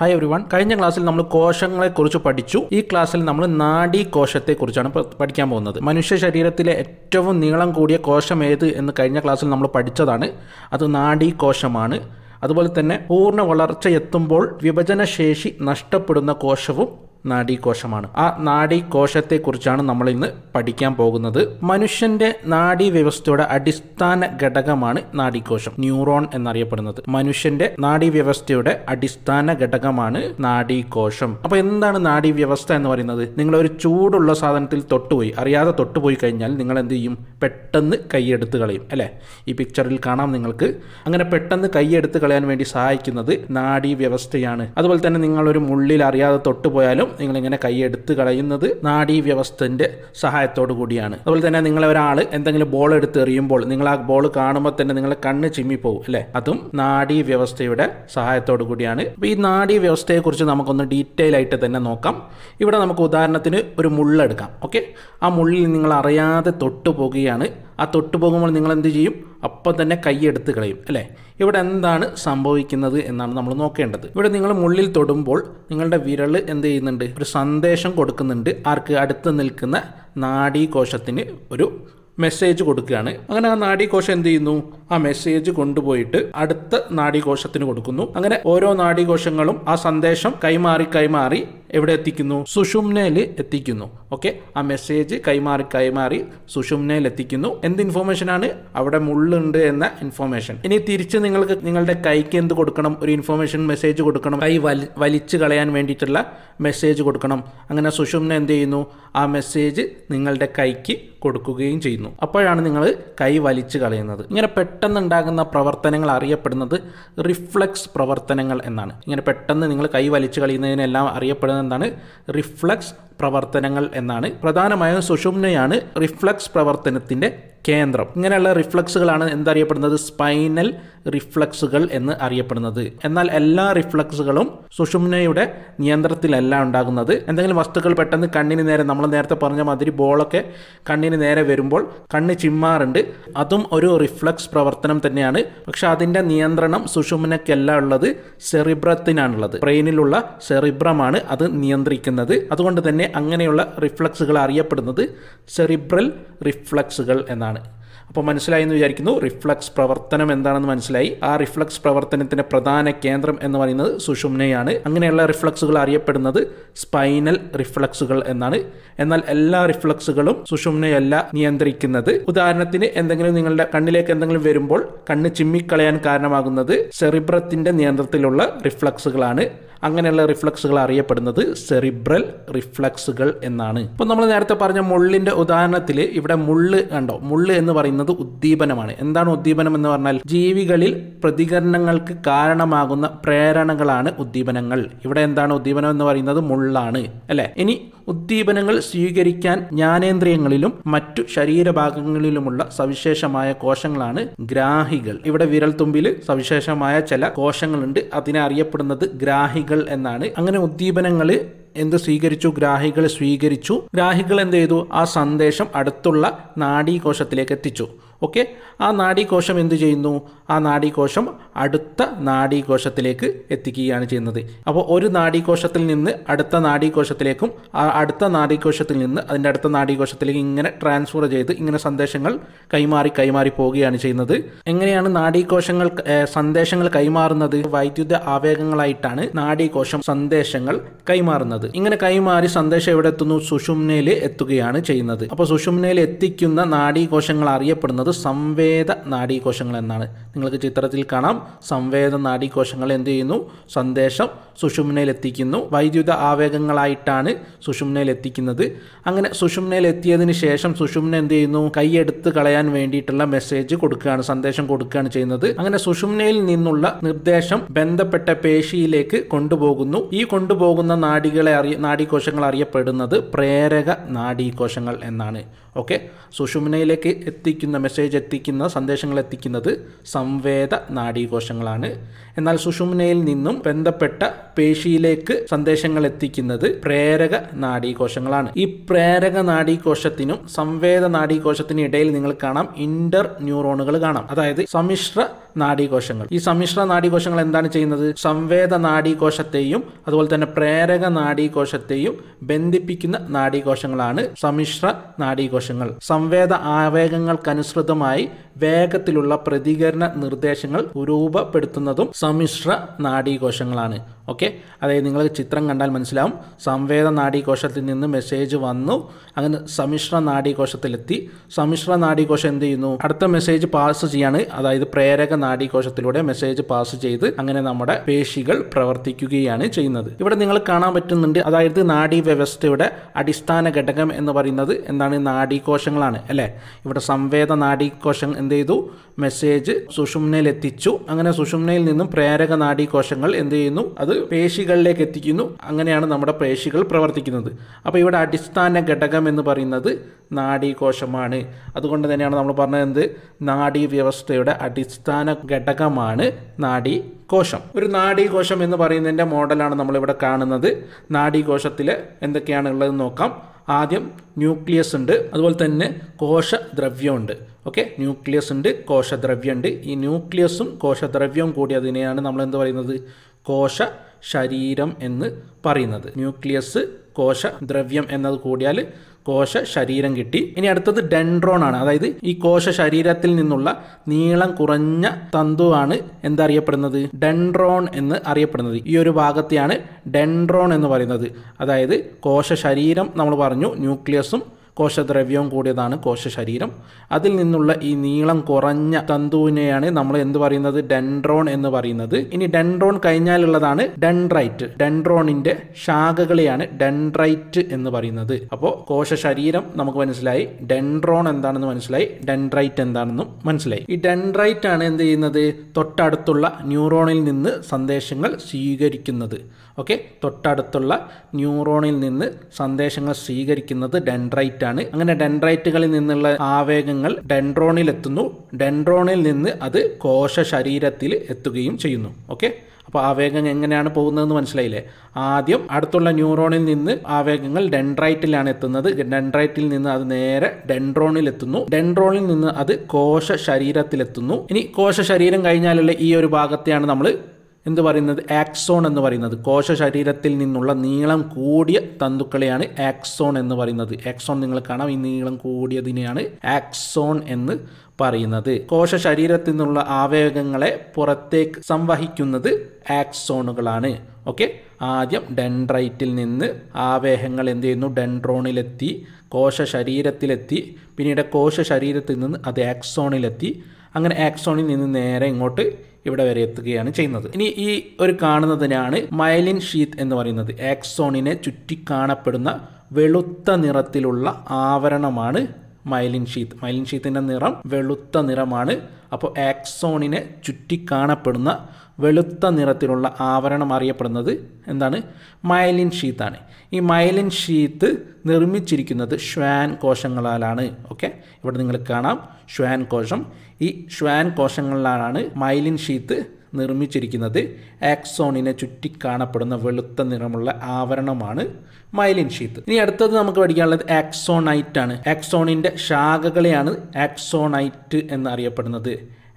hi every one കഴിഞ്ഞ ക്ലാസ്സിൽ നമ്മൾ കോശങ്ങളെക്കുറിച്ച് പഠിച്ചു ഈ ക്ലാസ്സിൽ നമ്മൾ നാഡീ കോശത്തെക്കുറിച്ചാണ് പഠിക്കാൻ പോകുന്നത് മനുഷ്യ ശരീരത്തിലെ ഏറ്റവും നീളം കൂടിയ കോശം ഏത് എന്ന് കഴിഞ്ഞ ക്ലാസ്സിൽ നമ്മൾ പഠിച്ചതാണ് അത് നാഡീ കോശമാണ് അതുപോലെ തന്നെ പൂർണ്ണ എത്തുമ്പോൾ വിഭജനശേഷി നഷ്ടപ്പെടുന്ന കോശവും നാഡീകോശമാണ് ആ കുറിച്ചാണ് നമ്മൾ ഇന്ന് പഠിക്കാൻ പോകുന്നത് മനുഷ്യന്റെ നാഡീ വ്യവസ്ഥയുടെ അടിസ്ഥാന ഘടകമാണ് നാഡീകോശം ന്യൂറോൺ എന്നറിയപ്പെടുന്നത് മനുഷ്യന്റെ നാഡീ വ്യവസ്ഥയുടെ അടിസ്ഥാന ഘടകമാണ് നാഡീകോശം അപ്പൊ എന്താണ് നാഡീ വ്യവസ്ഥ എന്ന് പറയുന്നത് നിങ്ങൾ ഒരു ചൂടുള്ള സാധനത്തിൽ തൊട്ടുപോയി അറിയാതെ തൊട്ടുപോയി കഴിഞ്ഞാൽ നിങ്ങൾ എന്ത് ചെയ്യും പെട്ടെന്ന് കൈയെടുത്ത് കളയും അല്ലേ ഈ പിക്ചറിൽ കാണാം നിങ്ങൾക്ക് അങ്ങനെ പെട്ടെന്ന് കൈയെടുത്ത് കളയാൻ വേണ്ടി സഹായിക്കുന്നത് നാഡീ വ്യവസ്ഥയാണ് അതുപോലെ തന്നെ നിങ്ങൾ ഒരു മുള്ളിൽ അറിയാതെ തൊട്ടുപോയാലും പകരം നിങ്ങളിങ്ങനെ കൈയെടുത്ത് കളയുന്നത് വ്യവസ്ഥൻ്റെ സഹായത്തോടു കൂടിയാണ് അതുപോലെ തന്നെ നിങ്ങളെ ഒരാൾ എന്തെങ്കിലും ബോൾ എടുത്ത് എറിയുമ്പോൾ നിങ്ങൾ ആ ബോൾ കാണുമ്പോൾ തന്നെ നിങ്ങളെ കണ്ണ് ചിമ്മിപ്പോവും അല്ലേ അതും വ്യവസ്ഥയുടെ സഹായത്തോടു കൂടിയാണ് അപ്പോൾ ഈ വ്യവസ്ഥയെക്കുറിച്ച് നമുക്കൊന്ന് ഡീറ്റെയിൽ ആയിട്ട് തന്നെ നോക്കാം ഇവിടെ നമുക്ക് ഉദാഹരണത്തിന് ഒരു മുള്ളെടുക്കാം ഓക്കെ ആ മുള്ളിൽ നിങ്ങൾ അറിയാതെ തൊട്ടു പോകുകയാണ് ആ തൊട്ടു പോകുമ്പോൾ നിങ്ങൾ എന്ത് ചെയ്യും അപ്പം തന്നെ കൈയെടുത്ത് കളയും അല്ലേ ഇവിടെ എന്താണ് സംഭവിക്കുന്നത് എന്നാണ് നമ്മൾ നോക്കേണ്ടത് ഇവിടെ നിങ്ങൾ മുള്ളിൽ തൊടുമ്പോൾ നിങ്ങളുടെ വിരൽ എന്ത് ചെയ്യുന്നുണ്ട് ഒരു സന്ദേശം കൊടുക്കുന്നുണ്ട് ആർക്ക് അടുത്ത് നിൽക്കുന്ന നാഡീകോശത്തിന് ഒരു മെസ്സേജ് കൊടുക്കുകയാണ് അങ്ങനെ ആ നാഡീകോശം എന്ത് ചെയ്യുന്നു ആ മെസ്സേജ് കൊണ്ടുപോയിട്ട് അടുത്ത നാഡീകോശത്തിന് കൊടുക്കുന്നു അങ്ങനെ ഓരോ നാഡീകോശങ്ങളും ആ സന്ദേശം കൈമാറി കൈമാറി എവിടെ എത്തിക്കുന്നു സുഷുമ്നയിൽ എത്തിക്കുന്നു ഓക്കെ ആ മെസ്സേജ് കൈമാറി കൈമാറി സുഷുമ്നയിൽ എത്തിക്കുന്നു എന്ത് ഇൻഫോർമേഷൻ ആണ് അവിടെ മുള്ളുണ്ട് എന്ന ഇൻഫോർമേഷൻ ഇനി തിരിച്ച് നിങ്ങൾക്ക് നിങ്ങളുടെ കൈക്ക് എന്ത് കൊടുക്കണം ഒരു ഇൻഫോർമേഷൻ മെസ്സേജ് കൊടുക്കണം കൈ വലി വലിച്ചു കളയാൻ വേണ്ടിയിട്ടുള്ള മെസ്സേജ് കൊടുക്കണം അങ്ങനെ സുഷുമ്ന എന്ത് ചെയ്യുന്നു ആ മെസ്സേജ് നിങ്ങളുടെ കൈക്ക് കൊടുക്കുകയും ചെയ്യുന്നു അപ്പോഴാണ് നിങ്ങൾ കൈ വലിച്ചു കളയുന്നത് ഇങ്ങനെ ഉണ്ടാകുന്ന പ്രവർത്തനങ്ങൾ അറിയപ്പെടുന്നത് റിഫ്ലക്സ് പ്രവർത്തനങ്ങൾ എന്നാണ് ഇങ്ങനെ പെട്ടെന്ന് നിങ്ങൾ കൈ വലിച്ചു കളയുന്നതിനെല്ലാം അറിയപ്പെടുന്നത് எந்தான ரிஃப்ளெக்ஸ் പ്രവർത്തനങ്ങൾ എന്നാണ് പ്രധാനമായും സുഷുമ്നയാണ് റിഫ്ലക്സ് പ്രവർത്തനത്തിൻ്റെ കേന്ദ്രം ഇങ്ങനെയുള്ള റിഫ്ലക്സുകളാണ് എന്തറിയപ്പെടുന്നത് സ്പൈനൽ റിഫ്ലക്സുകൾ എന്ന് അറിയപ്പെടുന്നത് എന്നാൽ എല്ലാ റിഫ്ലക്സുകളും സുഷുമ്നയുടെ നിയന്ത്രണത്തിലല്ല ഉണ്ടാകുന്നത് എന്തെങ്കിലും വസ്തുക്കൾ പെട്ടെന്ന് കണ്ണിന് നേരെ നമ്മൾ നേരത്തെ പറഞ്ഞ മാതിരി ബോളൊക്കെ കണ്ണിന് നേരെ വരുമ്പോൾ കണ്ണ് ചിമ്മാറുണ്ട് അതും ഒരു റിഫ്ലക്സ് പ്രവർത്തനം തന്നെയാണ് പക്ഷെ അതിൻ്റെ നിയന്ത്രണം സുഷുമ്നയ്ക്കല്ല ഉള്ളത് സെറിബ്രത്തിനാണുള്ളത് ബ്രെയിനിലുള്ള സെറിബ്രമാണ് അത് നിയന്ത്രിക്കുന്നത് അതുകൊണ്ട് തന്നെ അങ്ങനെയുള്ള റിഫ്ലക്സുകൾ അറിയപ്പെടുന്നത് സെറിബ്രൽ റിഫ്ലക്സുകൾ എന്നാണ് അപ്പോൾ മനസ്സിലായി എന്ന് വിചാരിക്കുന്നു റിഫ്ലക്സ് പ്രവർത്തനം എന്താണെന്ന് മനസ്സിലായി ആ റിഫ്ലക്സ് പ്രവർത്തനത്തിൻ്റെ പ്രധാന കേന്ദ്രം എന്ന് പറയുന്നത് സുഷുമ്നയാണ് അങ്ങനെയുള്ള റിഫ്ലക്സുകൾ അറിയപ്പെടുന്നത് സ്പൈനൽ റിഫ്ലക്സുകൾ എന്നാണ് എന്നാൽ എല്ലാ റിഫ്ലക്സുകളും സുഷുമ്നയല്ല നിയന്ത്രിക്കുന്നത് ഉദാഹരണത്തിന് എന്തെങ്കിലും നിങ്ങളുടെ കണ്ണിലേക്ക് എന്തെങ്കിലും വരുമ്പോൾ കണ്ണ് ചിമ്മിക്കളയാൻ കാരണമാകുന്നത് സെറിബ്രത്തിൻ്റെ നിയന്ത്രണത്തിലുള്ള റിഫ്ലക്സുകളാണ് അങ്ങനെയുള്ള റിഫ്ലക്സുകൾ അറിയപ്പെടുന്നത് സെറിബ്രൽ റിഫ്ലക്സുകൾ എന്നാണ് ഇപ്പോൾ നമ്മൾ നേരത്തെ പറഞ്ഞ മുള്ളിൻ്റെ ഉദാഹരണത്തിൽ ഇവിടെ മുള്ള് കണ്ടോ മുള്ള് എന്ന് പറയുന്നത് ഉദ്ദീപനമാണ് എന്താണ് ഉദ്ദീപനം എന്ന് പറഞ്ഞാൽ ജീവികളിൽ പ്രതികരണങ്ങൾക്ക് കാരണമാകുന്ന പ്രേരണകളാണ് ഉദ്ദീപനങ്ങൾ ഇവിടെ എന്താണ് ഉദ്ദീപനം എന്ന് പറയുന്നത് മുള്ളാണ് അല്ലേ ഇനി ഉദ്ദീപനങ്ങൾ സ്വീകരിക്കാൻ ജ്ഞാനേന്ദ്രിയങ്ങളിലും മറ്റു ശരീരഭാഗങ്ങളിലുമുള്ള സവിശേഷമായ കോശങ്ങളാണ് ഗ്രാഹികൾ ഇവിടെ വിരൽത്തുമ്പിൽ സവിശേഷമായ ചില കോശങ്ങളുണ്ട് അതിനെ അറിയപ്പെടുന്നത് ഗ്രാഹികൾ എന്നാണ് അങ്ങനെ ഉദ്ദീപനങ്ങൾ എന്ത് സ്വീകരിച്ചു ഗ്രാഹികൾ സ്വീകരിച്ചു ഗ്രാഹികൾ എന്ത് ചെയ്തു ആ സന്ദേശം അടുത്തുള്ള നാഡീകോശത്തിലേക്ക് എത്തിച്ചു ഓക്കെ ആ നാഡീകോശം എന്തു ചെയ്യുന്നു ആ നാഡീകോശം അടുത്ത നാഡീകോശത്തിലേക്ക് എത്തിക്കുകയാണ് ചെയ്യുന്നത് അപ്പോൾ ഒരു നാഡീകോശത്തിൽ നിന്ന് അടുത്ത നാഡീകോശത്തിലേക്കും ആ അടുത്ത നാഡീകോശത്തിൽ നിന്ന് അതിൻ്റെ അടുത്ത നാഡീകോശത്തിലേക്ക് ഇങ്ങനെ ട്രാൻസ്ഫർ ചെയ്ത് ഇങ്ങനെ സന്ദേശങ്ങൾ കൈമാറി കൈമാറി പോവുകയാണ് ചെയ്യുന്നത് എങ്ങനെയാണ് നാഡീകോശങ്ങൾ സന്ദേശങ്ങൾ കൈമാറുന്നത് വൈദ്യുത ആവേഗങ്ങളായിട്ടാണ് നാഡീകോശം സന്ദേശങ്ങൾ കൈമാറുന്നത് ഇങ്ങനെ കൈമാറി സന്ദേശം എവിടെ എത്തുന്നു സുഷുമ്നയിൽ എത്തുകയാണ് ചെയ്യുന്നത് അപ്പോൾ സുഷുമ്നയിൽ എത്തിക്കുന്ന നാഡീകോശങ്ങൾ അറിയപ്പെടുന്നത് അത് സംവേദ നാഡീകോശങ്ങൾ എന്നാണ് നിങ്ങൾക്ക് ചിത്രത്തിൽ കാണാം സംവേദ നാഡീകോശങ്ങൾ എന്ത് ചെയ്യുന്നു സന്ദേശം സുഷുമ്നയിലെത്തിക്കുന്നു വൈദ്യുത ആവേഗങ്ങളായിട്ടാണ് സുഷുമ്നയിലെത്തിക്കുന്നത് അങ്ങനെ സുഷുമ്നയിലെത്തിയതിന് ശേഷം സുഷുമ്ന എന്ത് ചെയ്യുന്നു കൈയെടുത്ത് കളയാൻ വേണ്ടിയിട്ടുള്ള മെസ്സേജ് കൊടുക്കുകയാണ് സന്ദേശം കൊടുക്കുകയാണ് ചെയ്യുന്നത് അങ്ങനെ സുഷുമ്നയിൽ നിന്നുള്ള നിർദ്ദേശം ബന്ധപ്പെട്ട പേശിയിലേക്ക് കൊണ്ടുപോകുന്നു ഈ കൊണ്ടുപോകുന്ന നാടികളെ അറിയ നാഡീകോശങ്ങൾ അറിയപ്പെടുന്നത് പ്രേരക നാഡീകോശങ്ങൾ എന്നാണ് ഓക്കെ സുഷുമനയിലേക്ക് എത്തിക്കുന്ന മെസ്സേജ് എത്തിക്കുന്ന സന്ദേശങ്ങൾ എത്തിക്കുന്നത് സംവേദ നാഡീകോശങ്ങളാണ് എന്നാൽ സുഷുമ്നയിൽ നിന്നും ബന്ധപ്പെട്ട പേശിയിലേക്ക് സന്ദേശങ്ങൾ എത്തിക്കുന്നത് പ്രേരക നാഡീകോശങ്ങളാണ് ഈ പ്രേരക നാഡീകോശത്തിനും സംവേദ നാഡീകോശത്തിനും ഇടയിൽ നിങ്ങൾ കാണാം ഇന്റർ ന്യൂറോണുകൾ കാണാം അതായത് സമ്മിശ്ര നാഡീകോശങ്ങൾ ഈ സമ്മിശ്ര നാഡീകോശങ്ങൾ എന്താണ് ചെയ്യുന്നത് സംവേദ നാഡീകോശത്തെയും അതുപോലെ തന്നെ പ്രേരക നാഡീകോശത്തെയും ബന്ധിപ്പിക്കുന്ന നാഡീകോശങ്ങളാണ് സമ്മിശ്ര നാഡീകോശങ്ങൾ സംവേദ ആവേഗങ്ങൾക്കനുസൃതമായി വേഗത്തിലുള്ള പ്രതികരണ നിർദ്ദേശങ്ങൾ രൂപപ്പെടുത്തുന്നതും സമ്മിശ്ര നാഡീകോശങ്ങളാണ് ഓക്കെ അതായത് നിങ്ങൾ ചിത്രം കണ്ടാൽ മനസ്സിലാവും സംവേദ നാഡീകോശത്തിൽ നിന്ന് മെസ്സേജ് വന്നു അങ്ങനെ സമ്മിശ്ര നാഡീകോശത്തിലെത്തി സമ്മിശ്ര നാഡീകോശം എന്ത് ചെയ്യുന്നു അടുത്ത മെസ്സേജ് പാസ് ചെയ്യാണ് അതായത് പ്രേരക നാഡീകോശത്തിലൂടെ മെസ്സേജ് പാസ് ചെയ്ത് അങ്ങനെ നമ്മുടെ പേശികൾ പ്രവർത്തിക്കുകയാണ് ചെയ്യുന്നത് ഇവിടെ നിങ്ങൾ കാണാൻ പറ്റുന്നുണ്ട് അതായത് നാഡീ വ്യവസ്ഥയുടെ അടിസ്ഥാന ഘടകം എന്ന് പറയുന്നത് എന്താണ് നാഡീകോശങ്ങളാണ് അല്ലേ ഇവിടെ സംവേദ നാഡീകോശം എന്ത് ചെയ്തു മെസ്സേജ് സുഷുമ്നയിൽ എത്തിച്ചു അങ്ങനെ സുഷുമ്നയിൽ നിന്നും പ്രേരക നാഡീകോശങ്ങൾ എന്ത് ചെയ്യുന്നു അത് പേശികളിലേക്ക് എത്തിക്കുന്നു അങ്ങനെയാണ് നമ്മുടെ പേശികൾ പ്രവർത്തിക്കുന്നത് അപ്പോൾ ഇവിടെ അടിസ്ഥാന ഘടകം എന്ന് പറയുന്നത് നാഡീകോശമാണ് അതുകൊണ്ട് തന്നെയാണ് നമ്മൾ പറഞ്ഞത് എന്ത് നാഡീ വ്യവസ്ഥയുടെ അടിസ്ഥാന ഘടകമാണ് നാഡീ കോശം ഒരു നാഡീകോശം എന്ന് പറയുന്നതിൻ്റെ മോഡലാണ് നമ്മളിവിടെ കാണുന്നത് നാഡീകോശത്തിൽ എന്തൊക്കെയാണ് ഉള്ളതെന്ന് നോക്കാം ആദ്യം ന്യൂക്ലിയസ് ഉണ്ട് അതുപോലെ തന്നെ കോശദ്രവ്യമുണ്ട് ഓക്കെ ന്യൂക്ലിയസ് ഉണ്ട് കോശദ്രവ്യമുണ്ട് ഈ ന്യൂക്ലിയസും കോശദ്രവ്യവും കൂടി അതിനെയാണ് നമ്മൾ എന്ത് പറയുന്നത് കോശ ശരീരം എന്ന് പറയുന്നത് ന്യൂക്ലിയസ് കോശ ദ്രവ്യം എന്നത് കൂടിയാൽ കോശ ശരീരം കിട്ടി ഇനി അടുത്തത് ഡെൻഡ്രോൺ ആണ് അതായത് ഈ കോശ ശരീരത്തിൽ നിന്നുള്ള നീളം കുറഞ്ഞ തന്തുവാണ് എന്തറിയപ്പെടുന്നത് ഡെൻഡ്രോൺ എന്ന് അറിയപ്പെടുന്നത് ഈ ഒരു ഭാഗത്തെയാണ് ഡെൻഡ്രോൺ എന്ന് പറയുന്നത് അതായത് കോശ ശരീരം നമ്മൾ പറഞ്ഞു ന്യൂക്ലിയസും കോശദ്രവ്യവും കൂടിയതാണ് കോശശരീരം അതിൽ നിന്നുള്ള ഈ നീളം കുറഞ്ഞ തന്തുവിനെയാണ് നമ്മൾ എന്ത് പറയുന്നത് ഡെൻഡ്രോൺ എന്ന് പറയുന്നത് ഇനി ഡെൻഡ്രോൺ കഴിഞ്ഞാലുള്ളതാണ് ഡെൻഡ്രൈറ്റ് ഡെൻഡ്രോണിന്റെ ശാഖകളെയാണ് ഡെൻഡ്രൈറ്റ് എന്ന് പറയുന്നത് അപ്പോൾ കോശശരീരം നമുക്ക് മനസ്സിലായി ഡെൻഡ്രോൺ എന്താണെന്ന് മനസ്സിലായി ഡെൻഡ്രൈറ്റ് എന്താണെന്നും മനസ്സിലായി ഈ ഡെൻഡ്രൈറ്റ് ആണ് എന്ത് ചെയ്യുന്നത് തൊട്ടടുത്തുള്ള ന്യൂറോണിൽ നിന്ന് സന്ദേശങ്ങൾ സ്വീകരിക്കുന്നത് ഓക്കെ തൊട്ടടുത്തുള്ള ന്യൂറോണിൽ നിന്ന് സന്ദേശങ്ങൾ സ്വീകരിക്കുന്നത് ഡെൻഡ്രൈറ്റ് ആണ് അങ്ങനെ ഡെൻഡ്രൈറ്റുകളിൽ നിന്നുള്ള ആവേഗങ്ങൾ ഡെൻഡ്രോണിൽ എത്തുന്നു ഡെൻഡ്രോണിൽ നിന്ന് അത് കോശ ശരീരത്തിൽ എത്തുകയും ചെയ്യുന്നു ഓക്കെ അപ്പോൾ ആവേഗം എങ്ങനെയാണ് പോകുന്നതെന്ന് മനസ്സിലായില്ലേ ആദ്യം അടുത്തുള്ള ന്യൂറോണിൽ നിന്ന് ആവേഗങ്ങൾ ഡെൻഡ്രൈറ്റിലാണ് എത്തുന്നത് ഡെൻഡ്രൈറ്റിൽ നിന്ന് അത് നേരെ ഡെൻഡ്രോണിൽ എത്തുന്നു ഡെൻഡ്രോണിൽ നിന്ന് അത് കോശ ശരീരത്തിലെത്തുന്നു ഇനി കോശ ശരീരം കഴിഞ്ഞാലുള്ള ഈ ഒരു ഭാഗത്തെയാണ് നമ്മൾ എന്ന് പറയുന്നത് ആക്സോൺ എന്ന് പറയുന്നത് കോശ ശരീരത്തിൽ നിന്നുള്ള നീളം കൂടിയ തന്തുക്കളെയാണ് ആക്സോൺ എന്ന് പറയുന്നത് ആക്സോൺ നിങ്ങൾ കാണാം ഈ നീളം കൂടിയതിനെയാണ് ആക്സോൺ എന്ന് പറയുന്നത് കോശ ശരീരത്തിൽ നിന്നുള്ള ആവേഗങ്ങളെ പുറത്തേക്ക് സംവഹിക്കുന്നത് ആക്സോണുകളാണ് ഓക്കെ ആദ്യം ഡെൻഡ്രൈറ്റിൽ നിന്ന് ആവേഹങ്ങൾ എന്ത് ചെയ്യുന്നു ഡെൻഡ്രോണിലെത്തി കോശ ശരീരത്തിലെത്തി പിന്നീട് കോശ ശരീരത്തിൽ നിന്ന് അത് ആക്സോണിലെത്തി അങ്ങനെ ആക്സോണിൽ നിന്ന് നേരെ ഇങ്ങോട്ട് ഇവിടെ വരെ എത്തുകയാണ് ചെയ്യുന്നത് ഇനി ഈ ഒരു കാണുന്നതിനാണ് മൈലിൻ ഷീത്ത് എന്ന് പറയുന്നത് ആക്സോണിനെ ചുറ്റി കാണപ്പെടുന്ന വെളുത്ത നിറത്തിലുള്ള ആവരണമാണ് മൈലിൻ ഷീത്ത് മൈലിൻ ഷീത്തിൻ്റെ നിറം വെളുത്ത നിറമാണ് അപ്പോൾ ആക്സോണിനെ ചുറ്റി കാണപ്പെടുന്ന വെളുത്ത നിറത്തിലുള്ള ആവരണം അറിയപ്പെടുന്നത് എന്താണ് മയലിൻ ഷീത്താണ് ഈ മയലിൻ ഷീത്ത് നിർമ്മിച്ചിരിക്കുന്നത് ഷ്വാൻ കോശങ്ങളാലാണ് ഓക്കെ ഇവിടെ നിങ്ങൾ കാണാം ഷ്വാൻ കോശം ഈ ഷ്വാൻ കോശങ്ങളിലാണ് മൈലിൻ ഷീത്ത് നിർമ്മിച്ചിരിക്കുന്നത് ആക്സോണിനെ ചുറ്റി കാണപ്പെടുന്ന വെളുത്ത നിറമുള്ള ആവരണമാണ് മൈലിൻ ഷീത്ത് ഇനി അടുത്തത് നമുക്ക് പഠിക്കാനുള്ളത് ആക്സോണൈറ്റ് ആണ് ആക്സോണിൻ്റെ ശാഖകളെയാണ് ആക്സോണൈറ്റ് എന്നറിയപ്പെടുന്നത്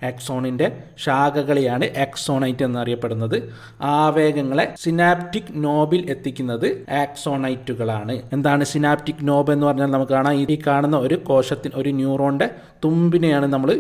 എക്സോണിൻ്റെ ശാഖകളെയാണ് ആക്സോണൈറ്റ് എന്നറിയപ്പെടുന്നത് ആവേഗങ്ങളെ സിനാപ്റ്റിക് നോബിൽ എത്തിക്കുന്നത് ആക്സോണൈറ്റുകളാണ് എന്താണ് സിനാപ്റ്റിക് നോബ് എന്ന് പറഞ്ഞാൽ നമുക്ക് കാണാം ഈ കാണുന്ന ഒരു കോശത്തിന് ഒരു ന്യൂറോണിൻ്റെ തുമ്പിനെയാണ് നമ്മൾ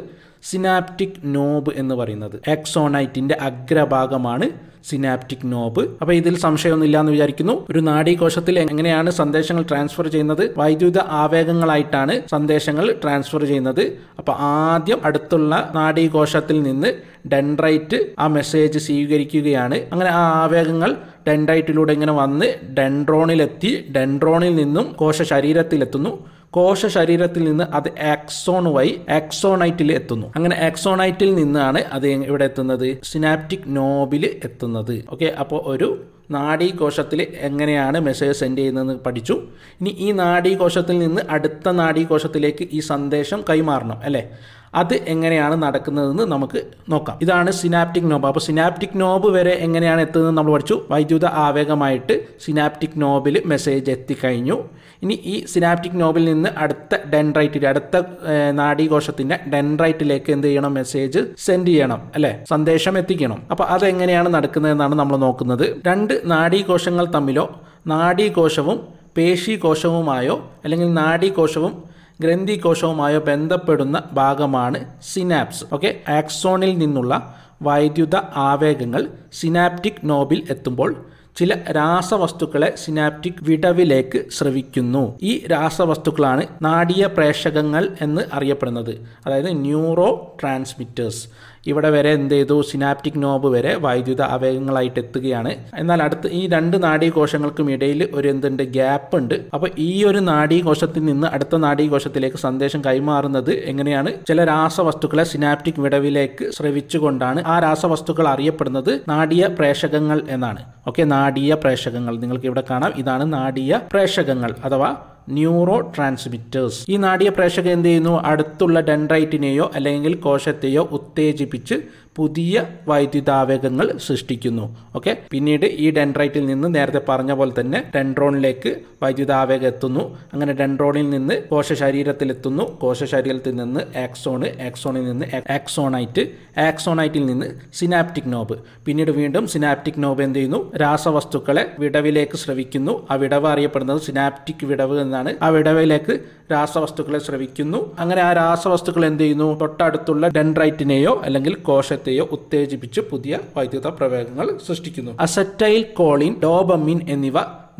സിനാപ്റ്റിക് നോബ് എന്ന് പറയുന്നത് എക്സോണൈറ്റിന്റെ അഗ്രഭാഗമാണ് സിനാപ്റ്റിക് നോബ് അപ്പോൾ ഇതിൽ സംശയമൊന്നുമില്ല എന്ന് വിചാരിക്കുന്നു ഒരു നാഡീകോശത്തിൽ എങ്ങനെയാണ് സന്ദേശങ്ങൾ ട്രാൻസ്ഫർ ചെയ്യുന്നത് വൈദ്യുത ആവേഗങ്ങളായിട്ടാണ് സന്ദേശങ്ങൾ ട്രാൻസ്ഫർ ചെയ്യുന്നത് അപ്പോൾ ആദ്യം അടുത്തുള്ള നാഡീകോശത്തിൽ നിന്ന് ഡെൻഡ്രൈറ്റ് ആ മെസ്സേജ് സ്വീകരിക്കുകയാണ് അങ്ങനെ ആ ആവേഗങ്ങൾ ഡെൻഡ്രൈറ്റിലൂടെ ഇങ്ങനെ വന്ന് ഡെൻഡ്രോണിലെത്തി ഡെൻഡ്രോണിൽ നിന്നും കോശ ശരീരത്തിലെത്തുന്നു കോശ ശരീരത്തിൽ നിന്ന് അത് ആക്സോൺ വഴി ആക്സോണൈറ്റിൽ എത്തുന്നു അങ്ങനെ ആക്സോണൈറ്റിൽ നിന്നാണ് അത് ഇവിടെ എത്തുന്നത് സിനാപ്റ്റിക് നോബിൽ എത്തുന്നത് ഓക്കെ അപ്പോൾ ഒരു നാഡീകോശത്തിൽ എങ്ങനെയാണ് മെസ്സേജ് സെൻഡ് ചെയ്യുന്നതെന്ന് പഠിച്ചു ഇനി ഈ നാഡീകോശത്തിൽ നിന്ന് അടുത്ത നാഡീകോശത്തിലേക്ക് ഈ സന്ദേശം കൈമാറണം അല്ലേ അത് എങ്ങനെയാണ് നടക്കുന്നതെന്ന് നമുക്ക് നോക്കാം ഇതാണ് സിനാപ്റ്റിക് നോബ് അപ്പോൾ സിനാപ്റ്റിക് നോബ് വരെ എങ്ങനെയാണ് എത്തുന്നത് നമ്മൾ പഠിച്ചു വൈദ്യുത ആവേഗമായിട്ട് സിനാപ്റ്റിക് നോബിൽ മെസ്സേജ് എത്തിക്കഴിഞ്ഞു ഇനി ഈ സിനാപ്റ്റിക് നോബിൽ നിന്ന് അടുത്ത ഡെൻറൈറ്റിൽ അടുത്ത നാഡീകോശത്തിൻ്റെ ഡെൻഡ്രൈറ്റിലേക്ക് എന്ത് ചെയ്യണം മെസ്സേജ് സെൻഡ് ചെയ്യണം അല്ലേ സന്ദേശം എത്തിക്കണം അപ്പോൾ അതെങ്ങനെയാണ് നടക്കുന്നതെന്നാണ് നമ്മൾ നോക്കുന്നത് രണ്ട് നാഡീകോശങ്ങൾ തമ്മിലോ നാഡീകോശവും പേശീകോശവുമായോ അല്ലെങ്കിൽ നാഡീകോശവും ഗ്രന്ഥികോശവുമായോ ബന്ധപ്പെടുന്ന ഭാഗമാണ് സിനാപ്സ് ഓക്കെ ആക്സോണിൽ നിന്നുള്ള വൈദ്യുത ആവേഗങ്ങൾ സിനാപ്റ്റിക് നോബിൽ എത്തുമ്പോൾ ചില രാസവസ്തുക്കളെ സിനാപ്റ്റിക് വിടവിലേക്ക് ശ്രവിക്കുന്നു ഈ രാസവസ്തുക്കളാണ് നാടീയ പ്രേഷകങ്ങൾ എന്ന് അറിയപ്പെടുന്നത് അതായത് ന്യൂറോ ട്രാൻസ്മിറ്റേഴ്സ് ഇവിടെ വരെ എന്ത് ചെയ്തു സിനാപ്റ്റിക് നോബ് വരെ വൈദ്യുത അവയവങ്ങളായിട്ട് എത്തുകയാണ് എന്നാൽ അടുത്ത് ഈ രണ്ട് നാഡീകോശങ്ങൾക്കും ഇടയിൽ ഒരു എന്തുണ്ട് ഗ്യാപ്പ് ഉണ്ട് അപ്പോൾ ഈ ഒരു നാഡീകോശത്തിൽ നിന്ന് അടുത്ത നാഡീകോശത്തിലേക്ക് സന്ദേശം കൈമാറുന്നത് എങ്ങനെയാണ് ചില രാസവസ്തുക്കളെ സിനാപ്റ്റിക് വിടവിലേക്ക് ശ്രവിച്ചുകൊണ്ടാണ് ആ രാസവസ്തുക്കൾ അറിയപ്പെടുന്നത് നാടിയ പ്രേഷകങ്ങൾ എന്നാണ് ഓക്കെ നാടിയ പ്രേഷകങ്ങൾ നിങ്ങൾക്ക് ഇവിടെ കാണാം ഇതാണ് നാടിയ പ്രേഷകങ്ങൾ അഥവാ ന്യൂറോ ട്രാൻസ്മിറ്റേഴ്സ് ഈ നാടിയ പ്രേക്ഷകൻ എന്ത് ചെയ്യുന്നു അടുത്തുള്ള ഡെൻഡ്രൈറ്റിനെയോ അല്ലെങ്കിൽ കോശത്തെയോ ഉത്തേജിപ്പിച്ച് പുതിയ വൈദ്യുതാവേഗങ്ങൾ സൃഷ്ടിക്കുന്നു ഓക്കെ പിന്നീട് ഈ ഡെൻഡ്രൈറ്റിൽ നിന്ന് നേരത്തെ പറഞ്ഞ പോലെ തന്നെ ഡെൻഡ്രോണിലേക്ക് വൈദ്യുതാവേഗം എത്തുന്നു അങ്ങനെ ഡെൻഡ്രോണിൽ നിന്ന് എത്തുന്നു കോശശരീരത്തിൽ നിന്ന് ആക്സോണ് ആക്സോണിൽ നിന്ന് ആക്സോണൈറ്റ് ആക്സോണൈറ്റിൽ നിന്ന് സിനാപ്റ്റിക് നോബ് പിന്നീട് വീണ്ടും സിനാപ്റ്റിക് നോബ് എന്ത് ചെയ്യുന്നു രാസവസ്തുക്കളെ വിടവിലേക്ക് ശ്രവിക്കുന്നു ആ വിടവ് അറിയപ്പെടുന്നത് സിനാപ്റ്റിക് വിടവ് എന്നാണ് ആ വിടവിലേക്ക് രാസവസ്തുക്കളെ ശ്രവിക്കുന്നു അങ്ങനെ ആ രാസവസ്തുക്കൾ എന്ത് ചെയ്യുന്നു തൊട്ടടുത്തുള്ള ഡെൻഡ്രൈറ്റിനെയോ അല്ലെങ്കിൽ കോശ കോശത്തെയോ ഉത്തേജിപ്പിച്ച് പുതിയ വൈദ്യുത പ്രവേഗങ്ങൾ സൃഷ്ടിക്കുന്നു അസറ്റൈൽ കോളിൻ ഡോബമിൻ എന്നിവ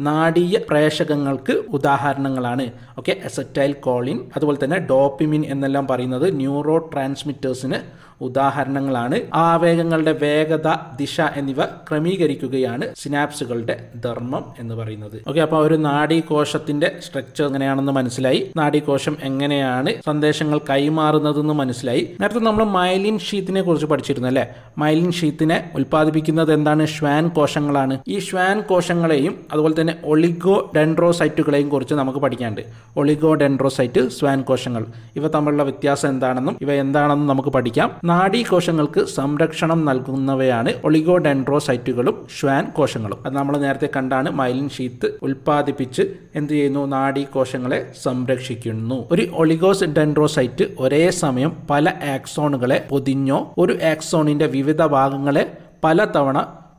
നാടീയ പ്രേഷകങ്ങൾക്ക് ഉദാഹരണങ്ങളാണ് ഓക്കെ അസറ്റൈൽ കോളിൻ അതുപോലെ തന്നെ ഡോപ്പിമിൻ എന്നെല്ലാം പറയുന്നത് ന്യൂറോ ട്രാൻസ്മിറ്റേഴ്സിന് ഉദാഹരണങ്ങളാണ് ആവേഗങ്ങളുടെ വേഗത ദിശ എന്നിവ ക്രമീകരിക്കുകയാണ് സിനാപ്സുകളുടെ ധർമ്മം എന്ന് പറയുന്നത് ഓക്കെ അപ്പോൾ ഒരു നാഡീകോശത്തിന്റെ സ്ട്രക്ചർ എങ്ങനെയാണെന്ന് മനസ്സിലായി നാഡീകോശം എങ്ങനെയാണ് സന്ദേശങ്ങൾ കൈമാറുന്നതെന്ന് മനസ്സിലായി നേരത്തെ നമ്മൾ മൈലിൻ ഷീത്തിനെ കുറിച്ച് പഠിച്ചിരുന്നു അല്ലേ മൈലിൻ ഷീത്തിനെ ഉൽപ്പാദിപ്പിക്കുന്നത് എന്താണ് ശ്വാൻ കോശങ്ങളാണ് ഈ ശ്വാൻ കോശങ്ങളെയും അതുപോലെ തന്നെ ഒളിഗോ ഡെൻഡ്രോസൈറ്റുകളെയും കുറിച്ച് നമുക്ക് പഠിക്കാനുണ്ട് ഒളിഗോ ഡെൻഡ്രോസൈറ്റ് സ്വാൻ കോശങ്ങൾ ഇവ തമ്മിലുള്ള വ്യത്യാസം എന്താണെന്നും ഇവ എന്താണെന്നും നമുക്ക് പഠിക്കാം നാഡീകോശങ്ങൾക്ക് സംരക്ഷണം നൽകുന്നവയാണ് ഒളിഗോഡെൻഡ്രോസൈറ്റുകളും ഷ്വാൻ കോശങ്ങളും അത് നമ്മൾ നേരത്തെ കണ്ടാണ് മൈലിൻ ഷീത്ത് ഉൽപ്പാദിപ്പിച്ച് എന്ത് ചെയ്യുന്നു നാഡീകോശങ്ങളെ സംരക്ഷിക്കുന്നു ഒരു ഒളിഗോസ് ഡെൻഡ്രോസൈറ്റ് ഒരേ സമയം പല ആക്സോണുകളെ പൊതിഞ്ഞോ ഒരു ആക്സോണിന്റെ വിവിധ ഭാഗങ്ങളെ തവണ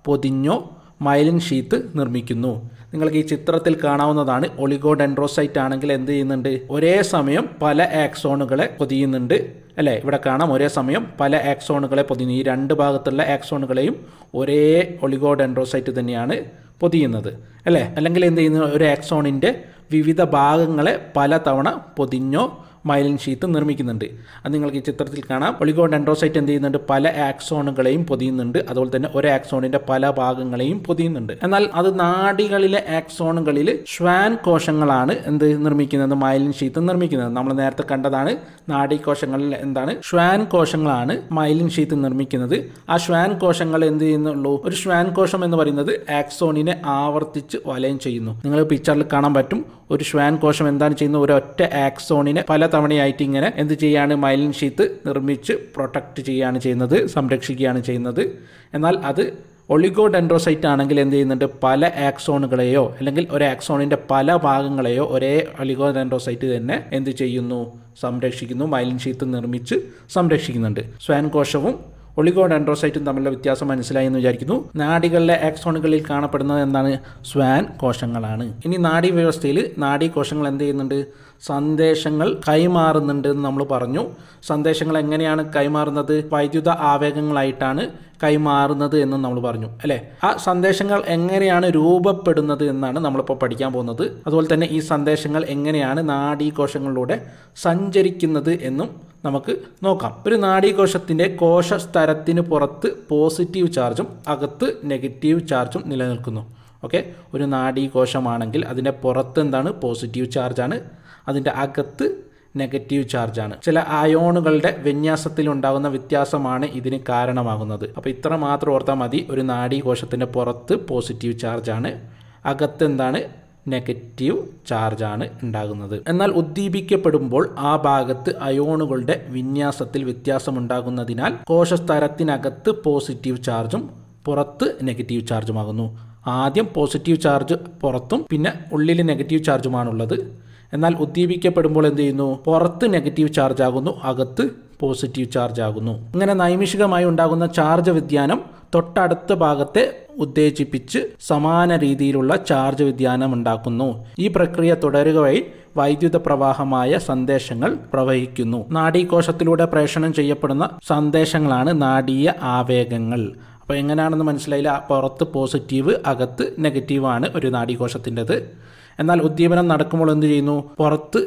പൊതിഞ്ഞോ മൈലിൻ ഷീത്ത് നിർമ്മിക്കുന്നു നിങ്ങൾക്ക് ഈ ചിത്രത്തിൽ കാണാവുന്നതാണ് ഒളിഗോഡെൻഡ്രോസൈറ്റ് ആണെങ്കിൽ എന്ത് ചെയ്യുന്നുണ്ട് ഒരേ സമയം പല ആക്സോണുകളെ പൊതിയുന്നുണ്ട് അല്ലേ ഇവിടെ കാണാം ഒരേ സമയം പല ആക്സോണുകളെ പൊതിയുന്നു ഈ രണ്ട് ഭാഗത്തുള്ള ആക്സോണുകളെയും ഒരേ ഒളിഗോഡെൻഡ്രോസൈറ്റ് തന്നെയാണ് പൊതിയുന്നത് അല്ലേ അല്ലെങ്കിൽ എന്ത് ചെയ്യുന്നു ഒരു ആക്സോണിൻ്റെ വിവിധ ഭാഗങ്ങളെ പല തവണ പൊതിഞ്ഞോ മൈലിൻ ഷീത്ത് നിർമ്മിക്കുന്നുണ്ട് അത് നിങ്ങൾക്ക് ഈ ചിത്രത്തിൽ കാണാം ഒളിഗോ ഡെൻഡ്രോസൈറ്റ് എന്ത് ചെയ്യുന്നുണ്ട് പല ആക്സോണുകളെയും പൊതിയുന്നുണ്ട് അതുപോലെ തന്നെ ഒരു ആക്സോണിന്റെ പല ഭാഗങ്ങളെയും പൊതിയുന്നുണ്ട് എന്നാൽ അത് നാടികളിലെ ആക്സോണുകളിൽ ഷ്വാൻ കോശങ്ങളാണ് എന്ത് നിർമ്മിക്കുന്നത് മൈലിൻ ഷീത്ത് നിർമ്മിക്കുന്നത് നമ്മൾ നേരത്തെ കണ്ടതാണ് നാഡി കോശങ്ങളിൽ എന്താണ് ഷ്വാൻ കോശങ്ങളാണ് മൈലിൻ ഷീത്ത് നിർമ്മിക്കുന്നത് ആ ഷ്വാൻ കോശങ്ങൾ എന്ത് ചെയ്യുന്നുള്ളൂ ഒരു ഷ്വാൻ കോശം എന്ന് പറയുന്നത് ആക്സോണിനെ ആവർത്തിച്ച് വലയം ചെയ്യുന്നു നിങ്ങൾ പിക്ചറിൽ കാണാൻ പറ്റും ഒരു ഷ്വാൻ കോശം എന്താണ് ചെയ്യുന്നത് ഒരൊറ്റ ആക്സോണിനെ പല തവണയായിട്ട് ഇങ്ങനെ എന്ത് ചെയ്യാണ് മൈലിൻ ഷീത്ത് നിർമ്മിച്ച് പ്രൊട്ടക്റ്റ് ചെയ്യുകയാണ് ചെയ്യുന്നത് സംരക്ഷിക്കുകയാണ് ചെയ്യുന്നത് എന്നാൽ അത് ഒളിഗോ ഡെൻഡ്രോസൈറ്റ് ആണെങ്കിൽ എന്ത് ചെയ്യുന്നുണ്ട് പല ആക്സോണുകളെയോ അല്ലെങ്കിൽ ഒരു ആക്സോണിൻ്റെ പല ഭാഗങ്ങളെയോ ഒരേ ഒളിഗോ ഡെൻഡ്രോസൈറ്റ് തന്നെ എന്ത് ചെയ്യുന്നു സംരക്ഷിക്കുന്നു മൈലിൻ ഷീത്ത് നിർമ്മിച്ച് സംരക്ഷിക്കുന്നുണ്ട് സ്വാൻ കോശവും ഒളിഗോ ഡെൻഡ്രോസൈറ്റും തമ്മിലുള്ള വ്യത്യാസം മനസ്സിലായി എന്ന് വിചാരിക്കുന്നു നാഡികളിലെ ആക്സോണുകളിൽ കാണപ്പെടുന്നത് എന്താണ് സ്വാൻ കോശങ്ങളാണ് ഇനി നാഡീ വ്യവസ്ഥയിൽ നാഡീ കോശങ്ങൾ എന്ത് ചെയ്യുന്നുണ്ട് സന്ദേശങ്ങൾ കൈമാറുന്നുണ്ടെന്ന് നമ്മൾ പറഞ്ഞു സന്ദേശങ്ങൾ എങ്ങനെയാണ് കൈമാറുന്നത് വൈദ്യുത ആവേഗങ്ങളായിട്ടാണ് കൈമാറുന്നത് എന്ന് നമ്മൾ പറഞ്ഞു അല്ലേ ആ സന്ദേശങ്ങൾ എങ്ങനെയാണ് രൂപപ്പെടുന്നത് എന്നാണ് നമ്മളിപ്പോൾ പഠിക്കാൻ പോകുന്നത് അതുപോലെ തന്നെ ഈ സന്ദേശങ്ങൾ എങ്ങനെയാണ് നാഡീകോശങ്ങളിലൂടെ സഞ്ചരിക്കുന്നത് എന്നും നമുക്ക് നോക്കാം ഒരു നാഡീകോശത്തിൻ്റെ കോശസ്തരത്തിന് പുറത്ത് പോസിറ്റീവ് ചാർജും അകത്ത് നെഗറ്റീവ് ചാർജും നിലനിൽക്കുന്നു ഓക്കെ ഒരു നാഡീകോശമാണെങ്കിൽ അതിൻ്റെ പുറത്ത് എന്താണ് പോസിറ്റീവ് ചാർജാണ് അതിൻ്റെ അകത്ത് നെഗറ്റീവ് ചാർജാണ് ചില അയോണുകളുടെ വിന്യാസത്തിൽ ഉണ്ടാകുന്ന വ്യത്യാസമാണ് ഇതിന് കാരണമാകുന്നത് അപ്പോൾ ഇത്ര മാത്രം ഓർത്താൽ മതി ഒരു നാഡീകോശത്തിൻ്റെ പുറത്ത് പോസിറ്റീവ് ചാർജാണ് അകത്തെന്താണ് നെഗറ്റീവ് ചാർജാണ് ഉണ്ടാകുന്നത് എന്നാൽ ഉദ്ദീപിക്കപ്പെടുമ്പോൾ ആ ഭാഗത്ത് അയോണുകളുടെ വിന്യാസത്തിൽ വ്യത്യാസമുണ്ടാകുന്നതിനാൽ കോശസ്തരത്തിനകത്ത് പോസിറ്റീവ് ചാർജും പുറത്ത് നെഗറ്റീവ് ചാർജുമാകുന്നു ആദ്യം പോസിറ്റീവ് ചാർജ് പുറത്തും പിന്നെ ഉള്ളിൽ നെഗറ്റീവ് ചാർജുമാണുള്ളത് എന്നാൽ ഉദ്ദീപിക്കപ്പെടുമ്പോൾ എന്ത് ചെയ്യുന്നു പുറത്ത് നെഗറ്റീവ് ചാർജ് ആകുന്നു അകത്ത് പോസിറ്റീവ് ചാർജ് ആകുന്നു ഇങ്ങനെ നൈമിഷികമായി ഉണ്ടാകുന്ന ചാർജ് വ്യതിയാനം തൊട്ടടുത്ത ഭാഗത്തെ ഉത്തേജിപ്പിച്ച് സമാന രീതിയിലുള്ള ചാർജ് വ്യതിയാനം ഉണ്ടാക്കുന്നു ഈ പ്രക്രിയ തുടരുക വഴി വൈദ്യുത പ്രവാഹമായ സന്ദേശങ്ങൾ പ്രവഹിക്കുന്നു നാഡീകോശത്തിലൂടെ പ്രേഷണം ചെയ്യപ്പെടുന്ന സന്ദേശങ്ങളാണ് നാടീയ ആവേഗങ്ങൾ അപ്പോൾ എങ്ങനെയാണെന്ന് മനസ്സിലായില്ല പുറത്ത് പോസിറ്റീവ് അകത്ത് നെഗറ്റീവാണ് ഒരു നാഡീകോശത്തിൻ്റെത് എന്നാൽ ഉദ്ദീപനം നടക്കുമ്പോൾ എന്ത് ചെയ്യുന്നു പുറത്ത്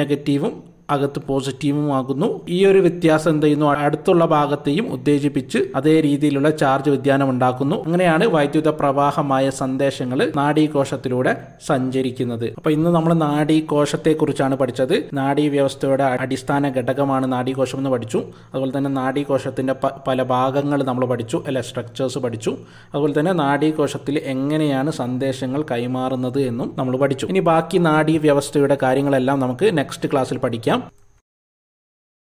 നെഗറ്റീവും അകത്ത് പോസിറ്റീവുമാകുന്നു ഈ ഒരു വ്യത്യാസം എന്ത് ചെയ്യുന്നു അടുത്തുള്ള ഭാഗത്തെയും ഉത്തേജിപ്പിച്ച് അതേ രീതിയിലുള്ള ചാർജ് വ്യതിയാനം ഉണ്ടാക്കുന്നു അങ്ങനെയാണ് വൈദ്യുത പ്രവാഹമായ സന്ദേശങ്ങൾ നാഡീകോശത്തിലൂടെ സഞ്ചരിക്കുന്നത് അപ്പൊ ഇന്ന് നമ്മൾ നാഡീകോശത്തെ കുറിച്ചാണ് പഠിച്ചത് നാഡീ വ്യവസ്ഥയുടെ അടിസ്ഥാന ഘടകമാണ് നാഡീകോശം എന്ന് പഠിച്ചു അതുപോലെ തന്നെ നാഡീകോശത്തിന്റെ പല ഭാഗങ്ങൾ നമ്മൾ പഠിച്ചു അല്ലെ സ്ട്രക്ചേഴ്സ് പഠിച്ചു അതുപോലെ തന്നെ നാഡീകോശത്തിൽ എങ്ങനെയാണ് സന്ദേശങ്ങൾ കൈമാറുന്നത് എന്നും നമ്മൾ പഠിച്ചു ഇനി ബാക്കി നാഡീ വ്യവസ്ഥയുടെ കാര്യങ്ങളെല്ലാം നമുക്ക് നെക്സ്റ്റ് ക്ലാസ്സിൽ പഠിക്കാം